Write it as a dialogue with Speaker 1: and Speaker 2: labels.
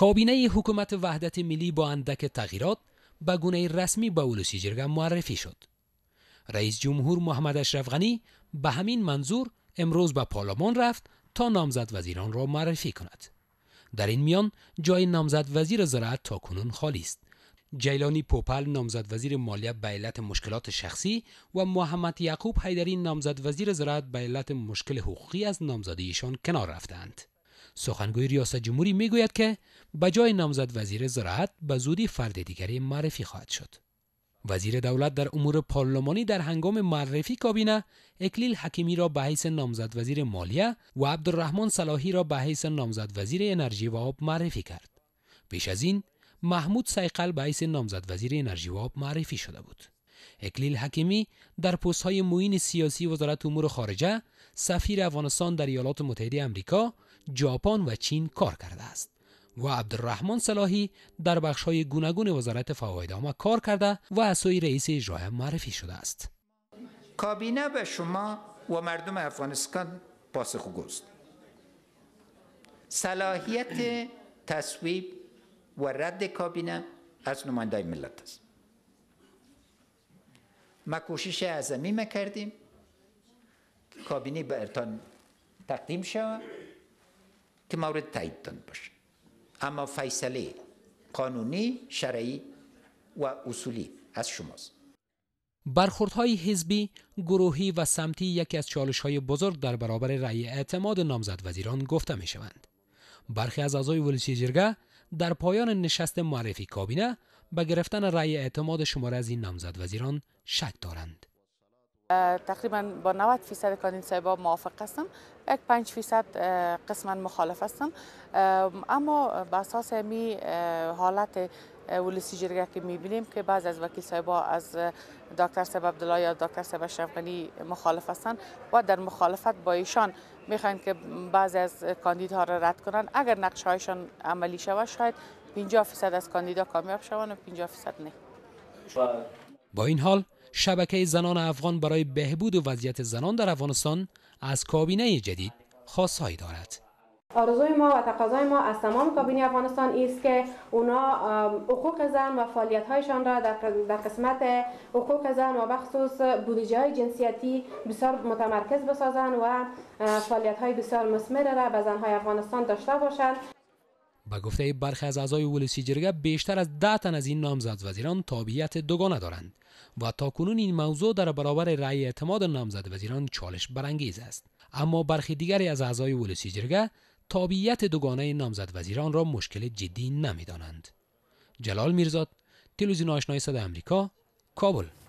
Speaker 1: کابینه حکومت وحدت ملی با اندک تغییرات به گونه رسمی به اولوسی جرگه معرفی شد. رئیس جمهور محمد اشرف غنی به همین منظور امروز به پارلمان رفت تا نامزد وزیران را معرفی کند. در این میان جای نامزد وزیر زراعت تا کنون خالی است. جیلانی پوپل نامزد وزیر مالیه به علت مشکلات شخصی و محمد یعقوب حیدری نامزد وزیر زراعت به علت مشکل حقوقی از نامزدیشان کنار رفتند. سخنگوی ریاست جمهوری میگوید که به جای نامزد وزیر زراعت به زودی فرد دیگری معرفی خواهد شد وزیر دولت در امور پارلمانی در هنگام معرفی کابینه اکلیل حکیمی را به حیث نامزد وزیر مالیه و عبدالرحمن صلاحی را به حیث نامزد وزیر انرژی و آب معرفی کرد پیش از این محمود سیقل به حیث نامزد وزیر انرژی و آب معرفی شده بود اکلیل حکیمی در پوست های موین سیاسی وزارت امور خارجه سفیر افغانستان در ایالات متحده امریکا ژاپن و چین کار کرده است و عبدالرحمن صلاحی در بخش های گوناگون وزارت فواید عامه کار کرده و از رئیس اجرای معرفی شده است
Speaker 2: کابینه به شما و مردم افغانستان پاسخ گوست. صلاحیت تصویب و رد کابینه از نماینده ملت است ما کوشش عظمی میکردیم کابینی به ارتان تقدیم شود که مورد تایید تان باشه اما فیصله قانونی شرعی و اصولی از شماست های حزبی، گروهی
Speaker 1: و سمتی یکی از چالش های بزرگ در برابر رأی اعتماد نامزد وزیران گفته می شوند. برخی از اعضای ولسی جرگه در پایان نشست معرفی کابینه به گرفتن رأی اعتماد شماره از این نامزد وزیران شک دارند.
Speaker 3: تقریبا با 90 فیصد کاندید صاحبا موافق هستم یک 5 فیصد قسما مخالف هستم اما به اساس می حالت ولسی جرگه که میبینیم که بعض از وکیل صاحبا از دکتر سب عبدالله یا دکتر سب شفقنی مخالف هستند و در مخالفت با ایشان می که بعض از کاندیدها را رد کنند اگر نقش هایشان عملی شود شاید 50 از کاندیدا کامیاب شوند و 50 نه
Speaker 1: با این حال شبکه زنان افغان برای بهبود و وضعیت زنان در افغانستان از کابینه جدید خواستهایی دارد
Speaker 3: آرزوی ما و تقاضای ما از تمام کابینه افغانستان است که اونا حقوق زن و فعالیت هایشان را در قسمت حقوق زن و بخصوص بودجه های جنسیتی بسیار متمرکز بسازند و فعالیت بسیار مسمر را به زن های افغانستان داشته باشند
Speaker 1: به گفته برخی از اعضای ولسی جرگه بیشتر از ده تن از این نامزد وزیران تابعیت دوگانه دارند و تا کنون این موضوع در برابر رأی اعتماد نامزد وزیران چالش برانگیز است اما برخی دیگری از اعضای ولسی جرگه تابعیت دوگانه نامزد وزیران را مشکل جدی نمیدانند جلال میرزاد تلویزیون آشنای صدا امریکا کابل